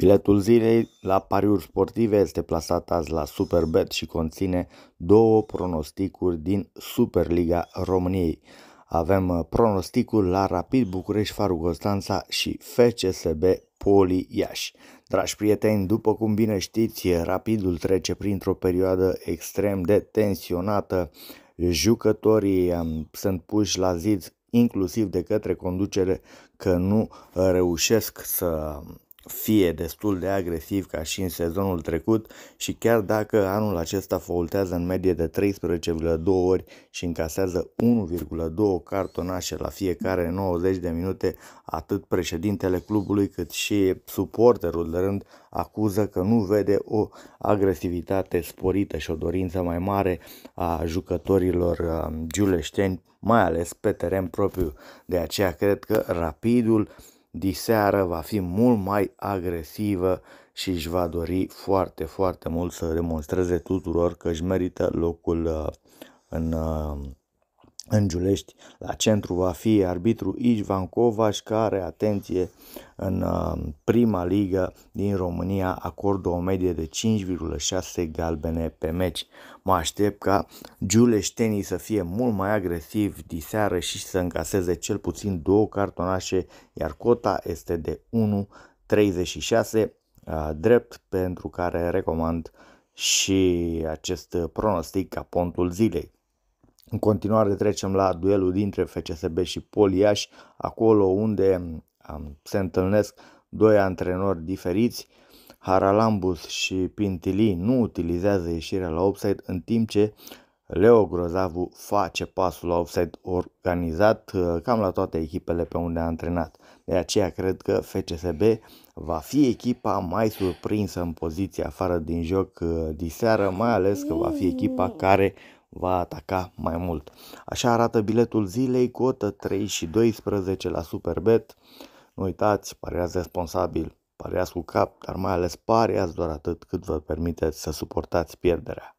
Biletul zilei la pariuri sportive este plasat azi la Superbet și conține două pronosticuri din Superliga României. Avem uh, pronosticul la Rapid București Faru Constanța și FCSB Poli Iași. Dragi prieteni, după cum bine știți, Rapidul trece printr-o perioadă extrem de tensionată. Jucătorii um, sunt puși la zid inclusiv de către conducere că nu reușesc să um, fie destul de agresiv ca și în sezonul trecut și chiar dacă anul acesta foltează în medie de 13,2 ori și încasează 1,2 cartonașe la fiecare 90 de minute, atât președintele clubului cât și suporterul de rând acuză că nu vede o agresivitate sporită și o dorință mai mare a jucătorilor uh, giuleșteni, mai ales pe teren propriu. De aceea cred că rapidul diseară va fi mult mai agresivă și își va dori foarte, foarte mult să demonstreze tuturor că își merită locul uh, în uh, în Giulești. La centru va fi arbitru Ișvan Covaș care, atenție, în um, prima ligă din România acordă o medie de 5,6 galbene pe meci. Mă aștept ca giuleștenii să fie mult mai agresivi diseară și să încaseze cel puțin două cartonașe, iar cota este de 1,36 uh, drept pentru care recomand și acest pronostic ca pontul zilei. În continuare trecem la duelul dintre FCSB și Poliaș, acolo unde se întâlnesc doi antrenori diferiți. Haralambus și Pintili nu utilizează ieșirea la offside, în timp ce Leo Grozavu face pasul la offside organizat uh, cam la toate echipele pe unde a antrenat. De aceea cred că FCSB va fi echipa mai surprinsă în poziția afară din joc uh, diseară, mai ales că va fi echipa care va ataca mai mult. Așa arată biletul zilei, cotă 3 și 12 la Superbet. Nu uitați, pariați responsabil, pariați cu cap, dar mai ales pariați doar atât cât vă permiteți să suportați pierderea.